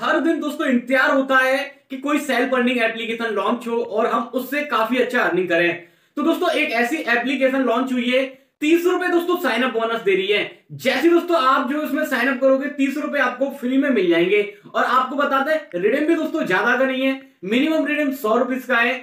हर दिन दोस्तों इंतजार होता है कि कोई सेल्फ अर्निंग एप्लीकेशन लॉन्च हो और हम उससे काफी अच्छा अर्निंग करें तो दोस्तों एक ऐसी एप्लीकेशन लॉन्च हुई है तीस रुपए दोस्तों साइन अप बोनस दे रही है जैसे दोस्तों आप जो इसमें साइन अप करोगे तीस रुपए आपको फ्री में मिल जाएंगे और आपको बताते हैं रिडीम भी दोस्तों ज्यादा का नहीं है मिनिमम रिडीम सौ रुपए का है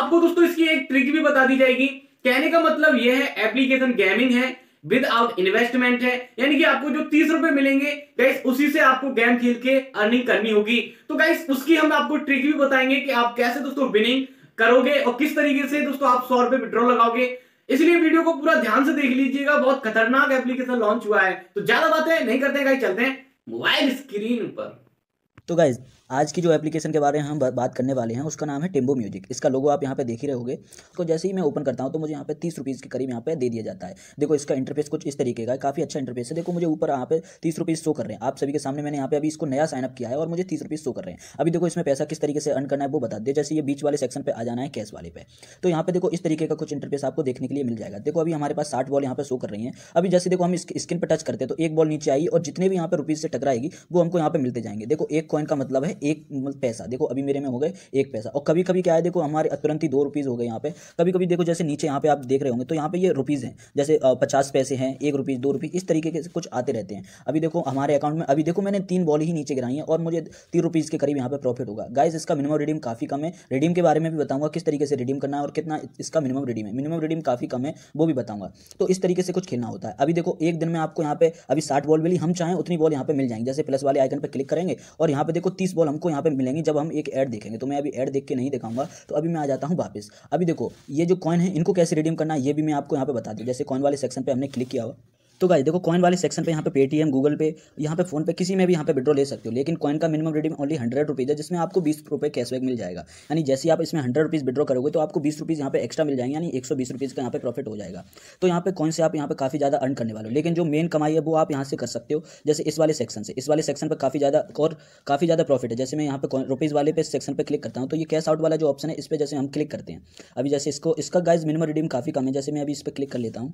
आपको दोस्तों इसकी एक ट्रिक भी बता दी जाएगी कहने का मतलब यह है एप्लीकेशन गेमिंग है विदाउट इन्वेस्टमेंट है यानी कि आपको जो तीस रुपए मिलेंगे गैस उसी से आपको गेम खेल के अर्निंग करनी होगी तो गाइस उसकी हम आपको ट्रिक भी बताएंगे कि आप कैसे दोस्तों विनिंग करोगे और किस तरीके से दोस्तों आप सौ रुपए विड्रॉ लगाओगे इसलिए वीडियो को पूरा ध्यान से देख लीजिएगा बहुत खतरनाक एप्लीकेशन लॉन्च हुआ है तो ज्यादा बातें नहीं करते हैं चलते हैं मोबाइल स्क्रीन पर तो गाइज़ आज की जो एप्लीकेशन के बारे में हम बात करने वाले हैं उसका नाम है टेम्बो म्यूजिक इसका लोगो आप यहाँ पे देख ही रहोगे तो जैसे ही मैं ओपन करता हूँ तो मुझे यहाँ पे तीस रुपीज़ के करीब यहाँ पे दे दिया जाता है देखो इसका इंटरफेस कुछ इस तरीके का है काफ़ी अच्छा इंटरफेस है देखो मुझे ऊपर यहाँ पे तीस रुपीज़ शो कर रहे हैं आप सभी के सामने मैंने यहाँ पे अभी इसको नया साइनअप किया है और मुझे तीस रुपीज़ शो कर रहे हैं अभी देखो इसमें पैसा किस तरीके से अर्न करना है वो बता दे जैसे ये बीच वाले सेक्शन पर आ जाना है कैश वाले पे तो यहाँ पे देखो इस तरीके का कुछ इंटरफेस आपको देखने के लिए मिल जाएगा देखो अभी हमारे पास साठ बॉल यहाँ पर शो कर रही है अभी जैसे देखो हम स्क्रीन पर टच करते हैं तो एक बॉल नीचे आई और जितने भी यहाँ पर रुपीज़ से टकराएगी वो हमको यहाँ पर मिलते जाएंगे देखो एक कॉइन का मतलब है एक मतलब पैसा देखो अभी मेरे में हो गए एक पैसा और कभी कभी क्या है देखो हमारे तुरंत ही दो रुपीज़ हो गए यहाँ पे कभी कभी देखो जैसे नीचे यहाँ पे आप देख रहे होंगे तो यहाँ पे ये रुपीज़ हैं जैसे पचास पैसे हैं एक रुपीज़ दो रुपीज़ इस तरीके के कुछ आते रहते हैं अभी देखो हमारे अकाउंट में अभी देखो मैंने तीन बॉल ही नीचे गिराई है और मुझे तीन रुपीज़ के करीब यहाँ पर प्रॉफिट होगा गाइज इसका मिनिमम रिडीम काफ़ी कम है रिडीम के बारे में भी बताऊँगा किस तरीके से रिडीम करना है और कितना इसका मिनिमम रिडीम है मिनिमम रिडीम काफ़ी कम है वो भी बताऊँगा तो इस तरीके से कुछ खेलना होता है अभी देखो एक दिन में आपको यहाँ पे अभी साठ बॉल मिली हम चाहें उतनी बॉल यहाँ पे मिल जाएंगे जैसे प्लस वाले आइकन पर क्लिक करेंगे और यहाँ पे देखो तीस बॉल हमको यहाँ पे मिलेंगे जब हम एक ऐड देखेंगे तो मैं अभी ऐड देख के नहीं दिखाऊंगा तो अभी मैं आ जाता हूँ वापस अभी देखो ये जो कॉइन है इनको कैसे रिडीम करना है ये भी मैं आपको यहाँ पे बता दूँ जैसे कॉइन वाले सेक्शन पर हमने क्लिक किया हुआ तो गाइस देखो कॉइन वाले सेक्शन पे यहाँ पे पेटीएम गूगल पे यहाँ पे फोन पे किसी में भी यहाँ पे विड्रॉ ले सकते हो लेकिन कॉइन का minimum redeem only hundred rupees है जिसमें आपको बीस रुपये कैशबैक मिल जाएगा यानी जैसे आप इसमें हंड्रेड रुपीज़ विड्रॉ करोगे तो आपको बीस रुपीज़ यहाँ पे एक्स्ट्रा मिल जाएंगे यानी एक सौ बीस रुपीज़ का यहाँ पर प्रॉफिट हो जाएगा तो यहाँ पे कॉइन से आप यहाँ पर काफ़ी ज़्यादा अर्न करने वाले हो लेकिन जो मेन कमाई है वो आप यहाँ से कर सकते हो जैसे इस वाले सेक्शन से इस वाले सेक्शन पर काफ़ी ज़्यादा और काफ़ी ज़्यादा प्रॉफिट है जैसे मैं यहाँ पे रुपीज़ वाले पे सेक्शन पर क्लिक करता हूँ तो ये कैश आउट वाला जो ऑप्शन है इस पर जैसे हम क्लिक करते हैं अभी जैसे इसको इसका गाइज मिनिमम रिडीम काफ़ी कम है जैसे मैं अभी इस पर क्लिक कर लेता हूँ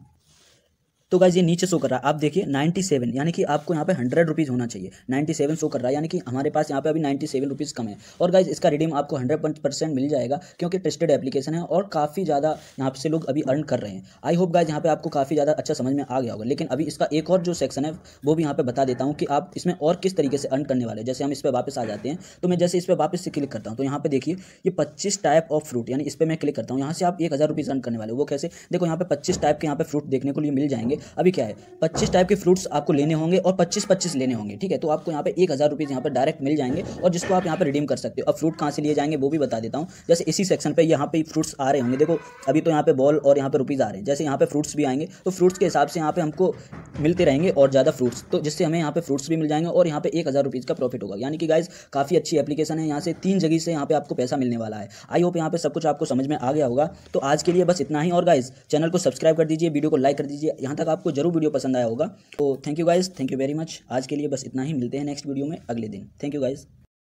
तो गाइज ये नीचे शो कर रहा है आप देखिए नाइन्टी सेवन यानी कि आपको यहाँ पे हंड्रेड रुपीज़ होना चाहिए नाइन्टी सेवन शो कर रहा है यानी कि हमारे पास यहाँ पे अभी नाइन्टी सेवन रुपीज़ कम है और गाइज इसका रिडीम आपको हंड्रेड परसेंट मिल जाएगा क्योंकि टेस्टेड एप्लीकेशन है और काफ़ी ज़्यादा यहाँ से लोग अभी अर्न कर रहे हैं आई होप गाइज यहाँ पे आपको काफ़ी ज़्यादा अच्छा समझ में आ गया होगा लेकिन अभी इसका एक और जो सेक्शन है वो भी यहाँ पर बता देता हूँ कि आप इसमें और किस तरीके से अर्न करने वाले जैसे हम इस पर वापस आ जाते हैं तो मैं जैसे इस पर वापस से क्लिक करता हूँ तो यहाँ पर देखिए ये पच्चीस टाइप ऑफ फ्रूट यानी इस पर मैं क्लिक करता हूँ यहाँ से आप एक हज़ार रुपीज़ अर्न करने वाले वो कैसे देखो यहाँ पे पच्चीस टाइप के यहाँ पर फ्रूट देखने को लिए मिल जाएंगे अभी क्या है पच्चीस टाइप के फ्रूट्स आपको लेने होंगे और पच्चीस पच्चीस लेने होंगे ठीक है तो आपको यहाँ पर एक हज़ार रुपीज़ यहाँ पर डायरेक्ट मिल जाएंगे और जिसको आप यहाँ पर रिडीम कर सकते हो अब फ्रूट कहाँ से लिए जाएंगे वो भी बता देता हूँ जैसे इसी सेक्शन पर यहाँ पर फ्रूट्स आ रहे होंगे देखो अभी तो यहाँ पर बॉल और यहाँ पर रुपीज़ आ रहे हैं जैसे यहाँ पर फ्रूट्स भी आएंगे तो फ्रूट्स के हिसाब से यहाँ पर हमको मिलते रहेंगे और ज़्यादा फ्रूट्स तो जिससे हमें यहाँ पर फ्रूट्स भी मिल जाएंगे और यहाँ पर एक हज़ार रुपीज़ का प्रॉफिट होगा यानी कि गाइज काफ़ी अच्छी एप्लीकेशन है यहाँ से तीन जगह से यहाँ पर आपको पैसा मिलने वाला है आई होप यहाँ पर सब कुछ आपको समझ में आ गया होगा तो आज के लिए बस इतना ही और गाइज चैनल को सब्सक्राइब कर दीजिए वीडियो को लाइक कर दीजिए यहाँ तक तक आपको जरूर वीडियो पसंद आया होगा तो thank you guys thank you very much आज के लिए बस इतना ही मिलते हैं नेक्स्ट वीडियो में अगले दिन थैंक यू गाइज़